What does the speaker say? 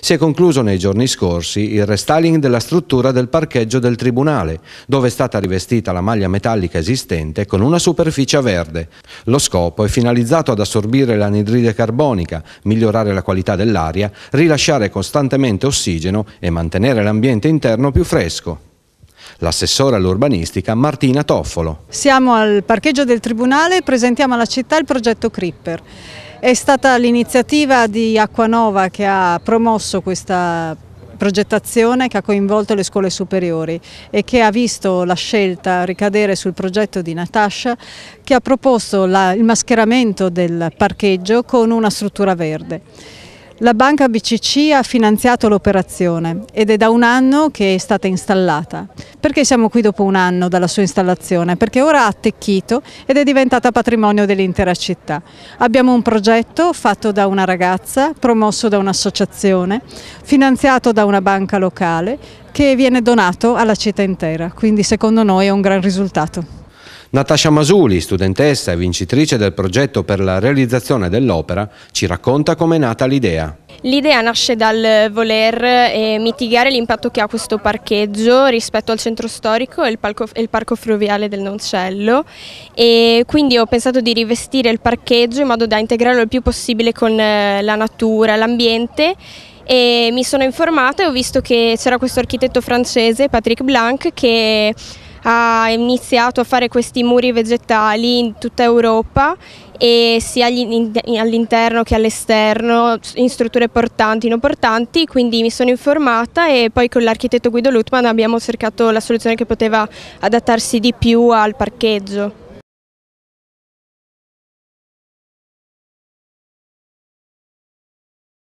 Si è concluso nei giorni scorsi il restyling della struttura del parcheggio del Tribunale, dove è stata rivestita la maglia metallica esistente con una superficie verde. Lo scopo è finalizzato ad assorbire l'anidride carbonica, migliorare la qualità dell'aria, rilasciare costantemente ossigeno e mantenere l'ambiente interno più fresco l'assessore all'urbanistica Martina Toffolo. Siamo al parcheggio del Tribunale e presentiamo alla città il progetto Cripper. È stata l'iniziativa di Acquanova che ha promosso questa progettazione che ha coinvolto le scuole superiori e che ha visto la scelta ricadere sul progetto di Natascia che ha proposto la, il mascheramento del parcheggio con una struttura verde. La banca BCC ha finanziato l'operazione ed è da un anno che è stata installata. Perché siamo qui dopo un anno dalla sua installazione? Perché ora ha attecchito ed è diventata patrimonio dell'intera città. Abbiamo un progetto fatto da una ragazza, promosso da un'associazione, finanziato da una banca locale che viene donato alla città intera, quindi secondo noi è un gran risultato. Natascia Masuli, studentessa e vincitrice del progetto per la realizzazione dell'opera, ci racconta come è nata l'idea. L'idea nasce dal voler eh, mitigare l'impatto che ha questo parcheggio rispetto al centro storico e il, il parco fluviale del Noncello e quindi ho pensato di rivestire il parcheggio in modo da integrarlo il più possibile con eh, la natura, l'ambiente e mi sono informata e ho visto che c'era questo architetto francese Patrick Blanc che ha iniziato a fare questi muri vegetali in tutta Europa e sia all'interno che all'esterno in strutture portanti, e non portanti, quindi mi sono informata e poi con l'architetto Guido Lutman abbiamo cercato la soluzione che poteva adattarsi di più al parcheggio.